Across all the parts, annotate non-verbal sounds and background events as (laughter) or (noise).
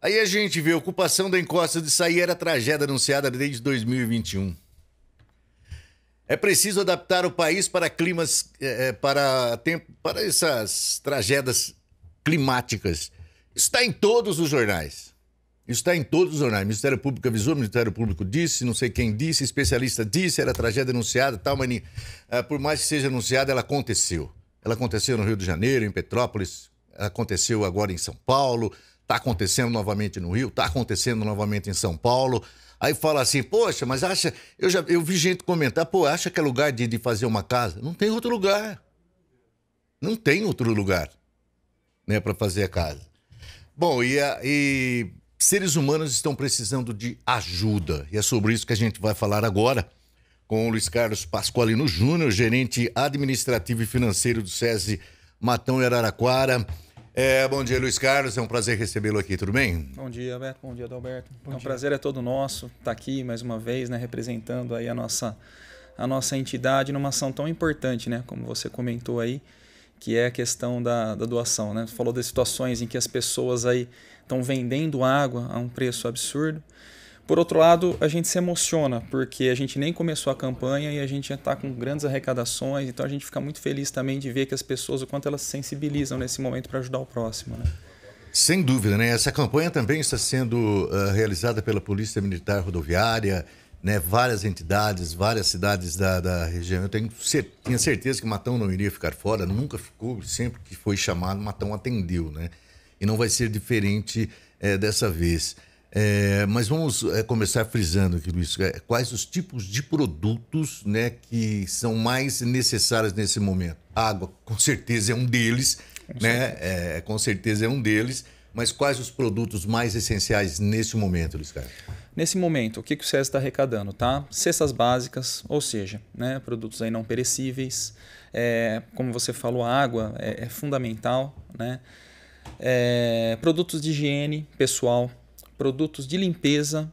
Aí a gente vê, ocupação da encosta de Saí era tragédia anunciada desde 2021. É preciso adaptar o país para climas, é, para, tempo, para essas tragédias climáticas. Está em todos os jornais. Está em todos os jornais. Ministério Público avisou, Ministério Público disse, não sei quem disse, especialista disse, era tragédia anunciada, tal, mas é, por mais que seja anunciada, ela aconteceu. Ela aconteceu no Rio de Janeiro, em Petrópolis, aconteceu agora em São Paulo, Está acontecendo novamente no Rio, está acontecendo novamente em São Paulo. Aí fala assim, poxa, mas acha. Eu já eu vi gente comentar, pô, acha que é lugar de, de fazer uma casa? Não tem outro lugar. Não tem outro lugar né, para fazer a casa. Bom, e, a, e seres humanos estão precisando de ajuda. E é sobre isso que a gente vai falar agora com o Luiz Carlos Pascoalino Júnior, gerente administrativo e financeiro do SESI Matão e Araraquara. É, bom dia, Luiz Carlos. É um prazer recebê-lo aqui, tudo bem? Bom dia, Alberto. Bom dia, Adalberto. Bom é um dia. prazer é todo nosso estar tá aqui mais uma vez, né, representando aí a nossa, a nossa entidade numa ação tão importante, né, como você comentou aí, que é a questão da, da doação, né? Você falou das situações em que as pessoas aí estão vendendo água a um preço absurdo por outro lado, a gente se emociona, porque a gente nem começou a campanha e a gente já está com grandes arrecadações, então a gente fica muito feliz também de ver que as pessoas, o quanto elas se sensibilizam nesse momento para ajudar o próximo. Né? Sem dúvida, né? Essa campanha também está sendo uh, realizada pela Polícia Militar Rodoviária, né? várias entidades, várias cidades da, da região. Eu tenho cer tinha certeza que Matão não iria ficar fora, nunca ficou, sempre que foi chamado, Matão atendeu, né? E não vai ser diferente é, dessa vez. É, mas vamos é, começar frisando aqui, Luiz, é, quais os tipos de produtos né, que são mais necessários nesse momento? A água, com certeza, é um deles, com né? Certeza. É, com certeza é um deles, mas quais os produtos mais essenciais nesse momento, Luiz Carlos? Nesse momento, o que, que o SESI está arrecadando? Tá? Cestas básicas, ou seja, né, produtos aí não perecíveis. É, como você falou, a água é, fundamental. Né? produtos de higiene pessoal, produtos de limpeza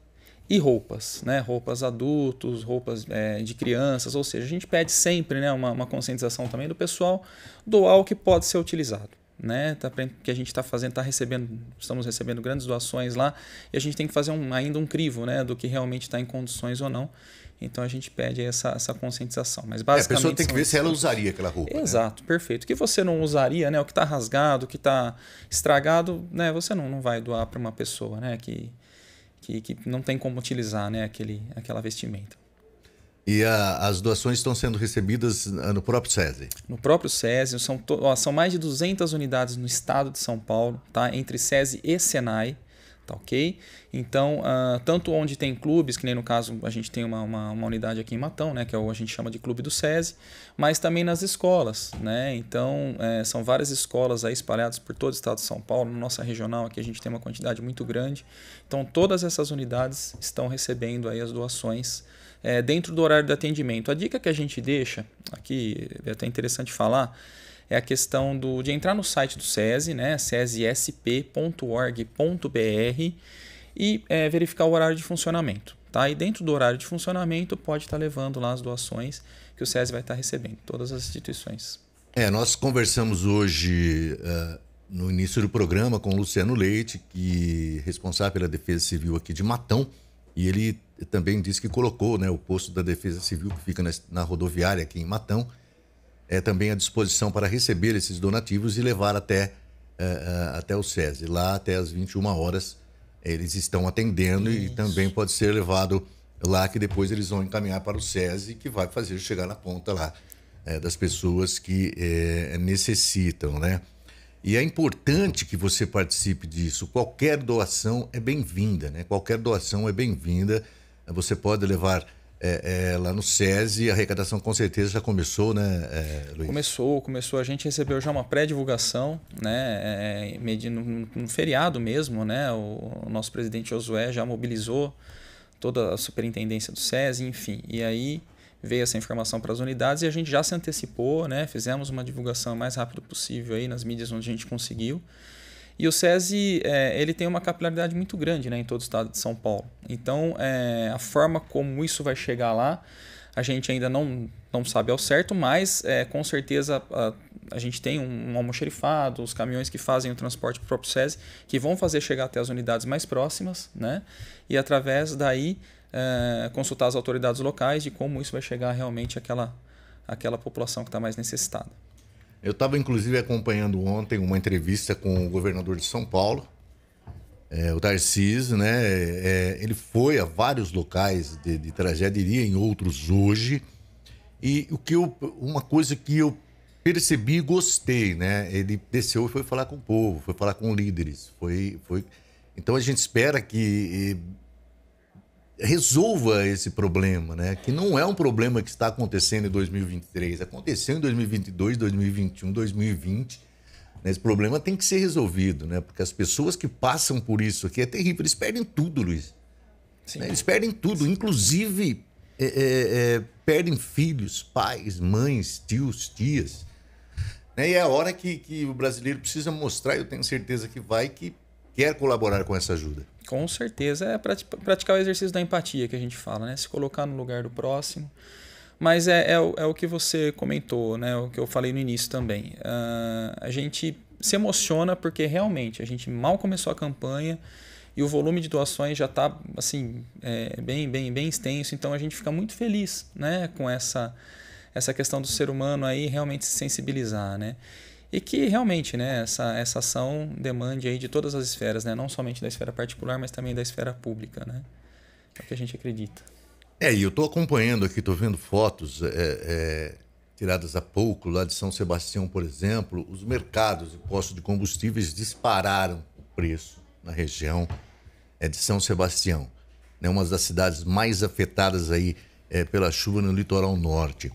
e roupas, né? Roupas adultos, roupas é, de crianças, ou seja, a gente pede sempre né, uma, uma conscientização também do pessoal doar o que pode ser utilizado né? Tá, que a gente está fazendo, tá recebendo, estamos recebendo grandes doações lá e a gente tem que fazer um, ainda um crivo, né? Do que realmente está em condições ou não. Então a gente pede essa, essa conscientização. Mas basicamente. É, a pessoa tem que ver se ela usaria aquela roupa. Né? Exato, né? perfeito. O que você não usaria, né? O que está rasgado, o que está estragado, né? Você não, não vai doar para uma pessoa, né? Que, que, que não tem como utilizar, né? Aquele, aquela vestimenta. E a, as doações estão sendo recebidas no próprio SESI? No próprio SESI, são, to, ó, são mais de 200 unidades no estado de São Paulo, tá? entre SESI e SENAI. Tá ok? Então, uh, tanto onde tem clubes, que nem no caso a gente tem uma, uma, uma, unidade aqui em Matão, né? Que é o, a gente chama de Clube do SESI, mas também nas escolas, né? Então, é, são várias escolas aí espalhadas por todo o estado de São Paulo. Na nossa regional aqui a gente tem uma quantidade muito grande. Então, todas essas unidades estão recebendo aí as doações é, dentro do horário de atendimento. A dica que a gente deixa aqui, é até interessante falar, é a questão do, de entrar no site do SESI, né, sesisp.org.br e é, verificar o horário de funcionamento. Tá? E dentro do horário de funcionamento pode estar tá levando lá as doações que o SESI vai estar tá recebendo, todas as instituições. É, nós conversamos hoje uh, no início do programa com o Luciano Leite, que é responsável pela Defesa Civil aqui de Matão, e ele também disse que colocou né, o posto da Defesa Civil que fica na, na rodoviária aqui em Matão, é, também à disposição para receber esses donativos e levar até, é, é, até o SESI. Lá, até as 21 horas, eles estão atendendo Isso. e também pode ser levado lá, que depois eles vão encaminhar para o SESI, que vai fazer chegar na ponta lá é, das pessoas que é, necessitam, né? E é importante que você participe disso. Qualquer doação é bem-vinda, né? Qualquer doação é bem-vinda. Você pode levar é, é, lá no SESI, a arrecadação com certeza já começou, né, é, Luiz? Começou, começou. A gente recebeu já uma pré-divulgação, né, é, é, medindo um, no feriado mesmo, né? O, o nosso presidente Josué já mobilizou toda a superintendência do SESI, enfim. E aí veio essa informação para as unidades e a gente já se antecipou, né? Fizemos uma divulgação o mais rápido possível aí nas mídias onde a gente conseguiu. E o SESI é, ele tem uma capilaridade muito grande né, em todo o estado de São Paulo. Então, é, a forma como isso vai chegar lá, a gente ainda não, não sabe ao certo, mas é, com certeza a, a gente tem um, um almoxerifado, os caminhões que fazem o transporte para o próprio SESI, que vão fazer chegar até as unidades mais próximas, né? E através daí é, consultar as autoridades locais de como isso vai chegar realmente àquela, àquela população que está mais necessitada. Eu estava, inclusive, acompanhando ontem uma entrevista com o governador de São Paulo, é, o Tarcísio, né? É, é, ele foi a vários locais de, de tragédia, iria em outros hoje. E o que eu, uma coisa que eu percebi e gostei, né? Ele desceu e foi falar com o povo, foi falar com líderes, foi, foi. Então a gente espera que eh, resolva esse problema, né? Que não é um problema que está acontecendo em 2023, aconteceu em 2022, 2021, 2020. Né? Esse problema tem que ser resolvido, né? Porque as pessoas que passam por isso aqui é terrível, eles perdem tudo, Luiz. Né? Eles perdem tudo, inclusive é, é, é, perdem filhos, pais, mães, tios, tias. Né? E é a hora que, que o brasileiro precisa mostrar, eu tenho certeza que vai, que quer colaborar com essa ajuda. Com certeza é praticar o exercício da empatia que a gente fala, né? Se colocar no lugar do próximo. Mas é, é, é o que você comentou, né? O que eu falei no início também. Uh, a gente se emociona porque realmente a gente mal começou a campanha e o volume de doações já está assim é, bem bem bem extenso então a gente fica muito feliz né com essa essa questão do ser humano aí realmente se sensibilizar né e que realmente né, essa, essa ação demande aí de todas as esferas, né? não somente da esfera particular, mas também da esfera pública. Né? É o que a gente acredita. É, e eu estou acompanhando aqui, estou vendo fotos é, é, tiradas há pouco, lá de São Sebastião, por exemplo, os mercados e postos de combustíveis dispararam o preço na região é, de São Sebastião, né, uma das cidades mais afetadas aí é, pela chuva no litoral norte.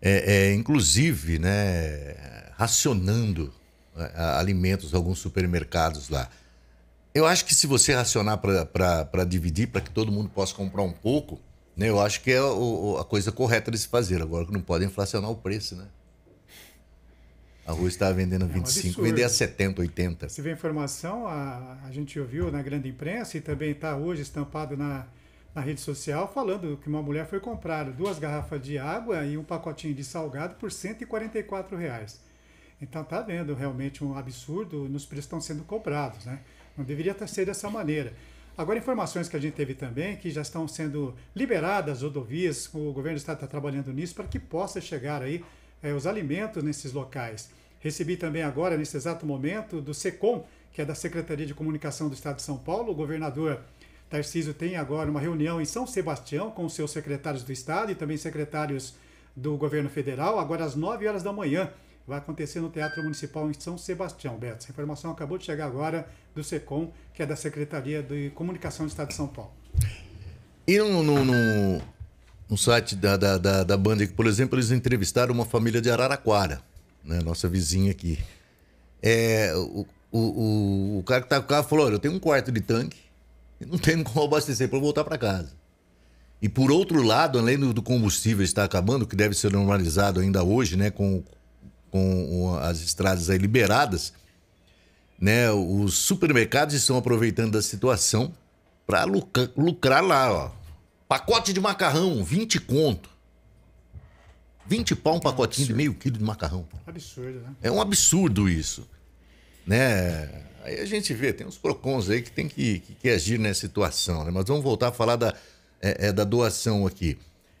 É, é, inclusive, né, racionando né, alimentos, alguns supermercados lá. Eu acho que se você racionar para dividir, para que todo mundo possa comprar um pouco, né, eu acho que é o, a coisa correta de se fazer. Agora que não pode inflacionar o preço, né? A rua estava vendendo a 25, é um vender a 70, 80. Se vê informação, a, a gente ouviu na grande imprensa e também está hoje estampado na, na rede social falando que uma mulher foi comprar duas garrafas de água e um pacotinho de salgado por 144 reais. Então está havendo realmente um absurdo nos preços estão sendo cobrados, né? Não deveria ser dessa maneira. Agora, informações que a gente teve também, que já estão sendo liberadas rodovias, o governo do estado está trabalhando nisso para que possa chegar aí é, os alimentos nesses locais. Recebi também agora, nesse exato momento, do SECOM, que é da Secretaria de Comunicação do Estado de São Paulo, o governador Tarcísio tem agora uma reunião em São Sebastião com os seus secretários do Estado e também secretários do governo federal, agora às 9 horas da manhã vai acontecer no Teatro Municipal em São Sebastião, Beto. Essa informação acabou de chegar agora do SECOM, que é da Secretaria de Comunicação do Estado de São Paulo. E no, no, no, no site da, da, da, da por exemplo, eles entrevistaram uma família de Araraquara, né, nossa vizinha aqui. É, o, o, o, cara que tá com o carro falou: Olha, eu tenho um quarto de tanque e não tenho (laughs) como abastecer para voltar para casa. E por outro lado, além do combustível estar acabando, que deve ser normalizado ainda hoje, né, com, com as estradas aí liberadas, né, os supermercados estão aproveitando da situação para lucrar, lucrar lá, ó. Pacote de macarrão, 20 conto. 20 pau um pacotinho é um de meio quilo de macarrão. Absurdo, né? É um absurdo isso. Né? Aí a gente vê, tem uns PROCONs aí que tem que, que, que agir nessa situação, né? Mas vamos voltar a falar da, é, é, da doação aqui.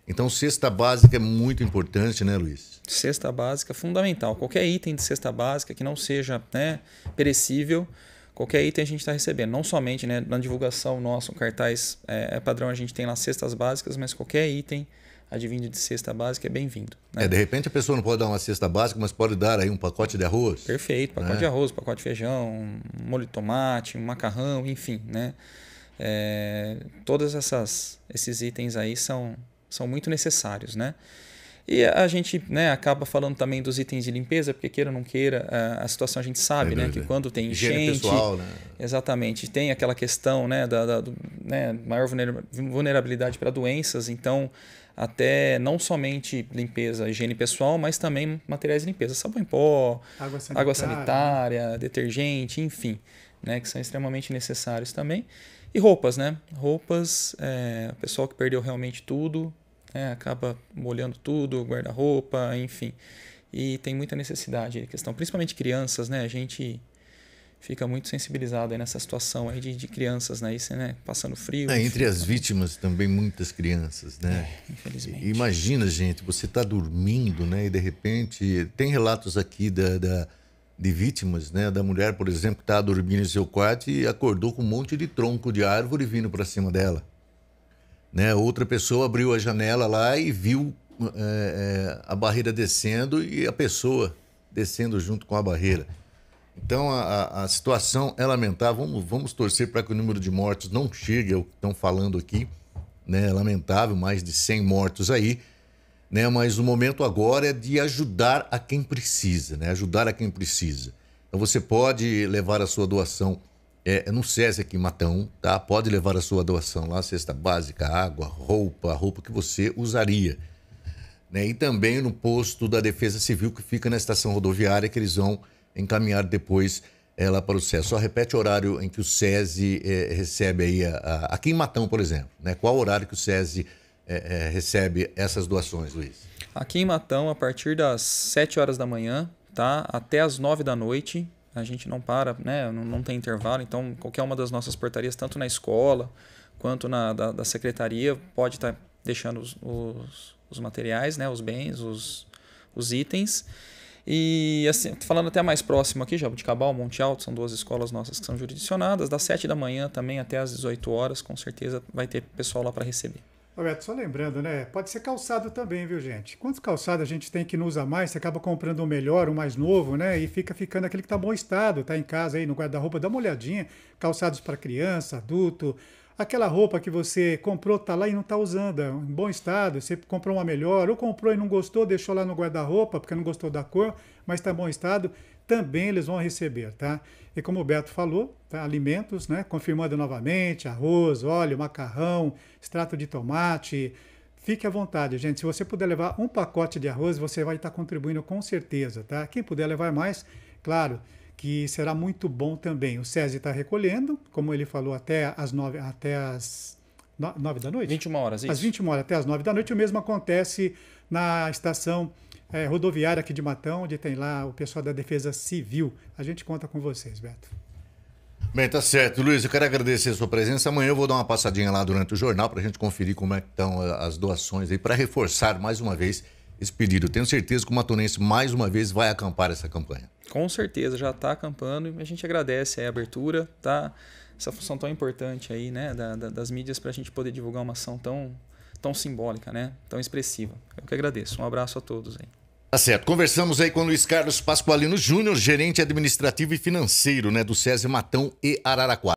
Então, cesta básica é muito importante, né, Luiz? Cesta básica é fundamental. Qualquer item de cesta básica que não seja né, perecível, qualquer item a gente está recebendo. Não somente né, na divulgação nossa, um cartaz é, é, padrão, a gente tem lá cestas básicas, mas qualquer item advindo de cesta básica é bem-vindo. Né? É, de repente a pessoa não pode dar uma cesta básica, mas pode dar aí um pacote de arroz. Perfeito, né? pacote né? de arroz, pacote de feijão, um molho de tomate, um macarrão, enfim, né? É, todas essas esses itens aí são são muito necessários, né? E a gente né, acaba falando também dos itens de limpeza, porque queira ou não queira, a, situação a gente sabe, é né? Que quando tem Higiene enchente. Pessoal, né? Exatamente. Tem aquela questão né, da, da do, né, maior vulnerabilidade para doenças, então até não somente limpeza, higiene pessoal, mas também materiais de limpeza, sabão em pó, água sanitária, água sanitária né? detergente, enfim, né, que são extremamente necessários também. E roupas, né? Roupas, é, o pessoal que perdeu realmente tudo, né? acaba molhando tudo, guarda-roupa, enfim. E tem muita necessidade de questão, principalmente crianças, né? A gente fica muito sensibilizado nessa situação aí de, de crianças, né? Isso, né? Passando frio. É, entre as tá vítimas também muitas crianças, né? É, infelizmente. Imagina, gente, você está dormindo, né? E de repente tem relatos aqui da, da de vítimas, né? Da mulher, por exemplo, que está dormindo em seu quarto e acordou com um monte de tronco de árvore vindo para cima dela. Né? Outra pessoa abriu a janela lá e viu é, é, a barreira descendo e a pessoa descendo junto com a barreira. Então a, a situação é lamentável. Vamos, vamos torcer para que o número de mortos não chegue ao que estão falando aqui. Né? É lamentável, mais de 100 mortos aí. Né? Mas o momento agora é de ajudar a quem precisa, né? Ajudar a quem precisa. Então você pode levar a sua doação é, é no em Matão, tá? Pode levar a sua doação lá, cesta básica, água, roupa, a roupa que você usaria. Né? E também no posto da Defesa Civil que fica na estação rodoviária, que eles vão encaminhar depois ela para o SESI. Só repete o horário em que o SESI é, recebe aí, a, a, aqui em Matão, por exemplo, né? Qual horário que o SESI é, é, recebe essas doações, Luiz? Aqui em Matão, a partir das 7 horas da manhã, tá? Até as 9 da noite, a gente não para, né? Não, não tem intervalo. Então, qualquer uma das nossas portarias, tanto na escola quanto na da, da secretaria, pode estar tá deixando os, os, os, materiais, né? Os bens, os, os itens. E assim, falando até mais próximo aqui, Jabuticabal, Monte Alto, são duas escolas nossas que são jurisdicionadas, das 7 da manhã também até às 18 horas, com certeza vai ter pessoal lá para receber. Roberto, só lembrando, né? Pode ser calçado também, viu, gente? Quantos calçados a gente tem que não usa mais? Você acaba comprando o melhor, o mais novo, né? E fica ficando aquele que tá bom estado, tá em casa aí no guarda-roupa, dá uma olhadinha. Calçados para criança, adulto, aquela roupa que você comprou, tá lá e não tá usando, é em bom estado, você comprou uma melhor, ou comprou e não gostou, deixou lá no guarda-roupa porque não gostou da cor, mas tá em bom estado também eles vão receber, tá? E como o Beto falou, tá? alimentos, né? Confirmando novamente, arroz, óleo, macarrão, extrato de tomate. Fique à vontade, gente. Se você puder levar um pacote de arroz, você vai estar contribuindo com certeza, tá? Quem puder levar mais, claro, que será muito bom também. O SESI está recolhendo, como ele falou, até as nove, até as nove da noite? 21 horas, isso. Às 21 horas até as nove da noite. O mesmo acontece na estação é, rodoviária aqui de Matão, onde tem lá o pessoal da Defesa Civil. A gente conta com vocês, Beto. Bem, tá certo. Luiz, eu quero agradecer a sua presença. Amanhã eu vou dar uma passadinha lá durante o jornal para a gente conferir como é que estão eh, as doações aí, para reforçar mais uma vez esse pedido. tenho certeza que o Matonense mais uma vez vai acampar essa campanha. Com certeza, já está acampando e a gente agradece a abertura, tá? Essa função tão importante aí, né, da, da, das mídias para a gente poder divulgar uma ação tão tão simbólica, né? tão expressiva. Eu que agradeço. Um abraço a todos aí. Tá certo. Conversamos aí com o Luiz Carlos Pascoalino Júnior, gerente administrativo e financeiro né, do César Matão e Araraquara.